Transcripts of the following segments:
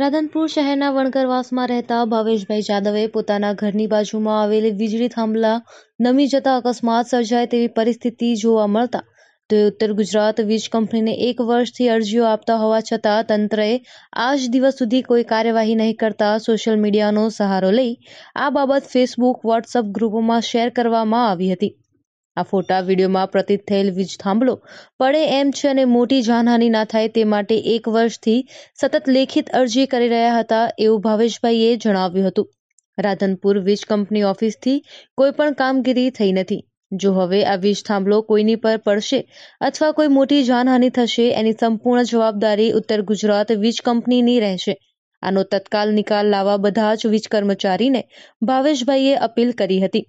રાધનપુર શહેરના વણકરવાસમાં રહેતા ભાવેશભાઈ જાદવે પોતાના ઘરની બાજુમાં આવેલી વીજળી થાંભલા નમી જતા અકસ્માત સર્જાય તેવી પરિસ્થિતિ જોવા મળતા તો ઉત્તર ગુજરાત વીજ કંપનીને એક વર્ષથી અરજીઓ આપતા હોવા છતાં તંત્રએ આજ દિવસ સુધી કોઈ કાર્યવાહી નહીં કરતા સોશિયલ મીડિયાનો સહારો લઈ આ બાબત ફેસબુક વોટ્સઅપ ગ્રુપોમાં શેર કરવામાં આવી હતી આ ફોટા વિડીયોમાં પ્રતીત થયેલ વીજ થાંભલો પડે એમ છે અને મોટી જાનહાની ના થાય તે માટે એક વર્ષથી સતત લેખિત અરજી કરી રહ્યા હતા એવું ભાવેશભાઈએ જણાવ્યું હતું રાધનપુર વીજ કંપની ઓફિસથી કોઈ પણ કામગીરી થઈ નથી જો હવે આ વીજ થાંભલો કોઈની પર પડશે અથવા કોઈ મોટી જાનહાની થશે એની સંપૂર્ણ જવાબદારી ઉત્તર ગુજરાત વીજ કંપનીની રહેશે આનો તત્કાલ નિકાલ લાવવા બધા જ વીજ કર્મચારીને ભાવેશભાઈએ અપીલ કરી હતી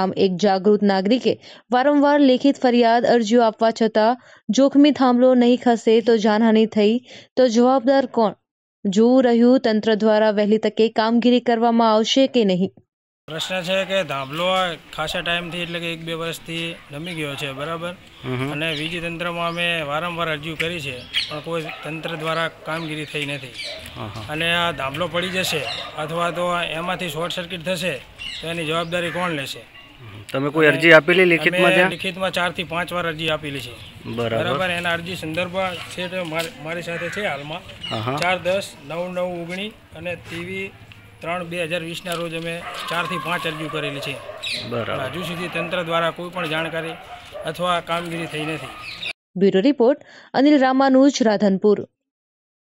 આમ એક જાગૃત નાગરિકે વારંવાર લેખિત ફરિયાદ અરજીઓ આપવા છતાં જોખમી થાંભલો નહીં ખસે તો જાનહાનિ થઈ તો જવાબદાર કોણ જોવું રહ્યું તંત્ર દ્વારા વહેલી તકે કામગીરી કરવામાં આવશે કે નહીં પ્રશ્ન છે કે ધાબલો ખાસા ટાઈમથી એટલે કે એક બે વર્ષથી રમી ગયો છે બરાબર અને વીજ તંત્રમાં અમે વારંવાર અરજી કરી છે પણ કોઈ તંત્ર દ્વારા કામગીરી થઈ નથી અને આ ધાબલો પડી જશે અથવા તો એમાંથી શોર્ટ સર્કિટ થશે તો એની જવાબદારી કોણ લેશે તમે કોઈ અરજી આપેલી લેખિતમાં ત્યાં લેખિતમાં ચારથી પાંચ વાર અરજી આપેલી છે બરાબર એના અરજી સંદર્ભ છે મારી સાથે છે હાલમાં ચાર દસ નવ નવ ઓગણી અને ત્રીવી ત્રણ બે હજાર વીસના રોજ અમે થી પાંચ અરજી કરેલી છે બરાબર હજુ સુધી તંત્ર દ્વારા કોઈ પણ જાણકારી અથવા કામગીરી થઈ નથી બ્યુરો રિપોર્ટ અનિલ રામાનુજ રાધનપુર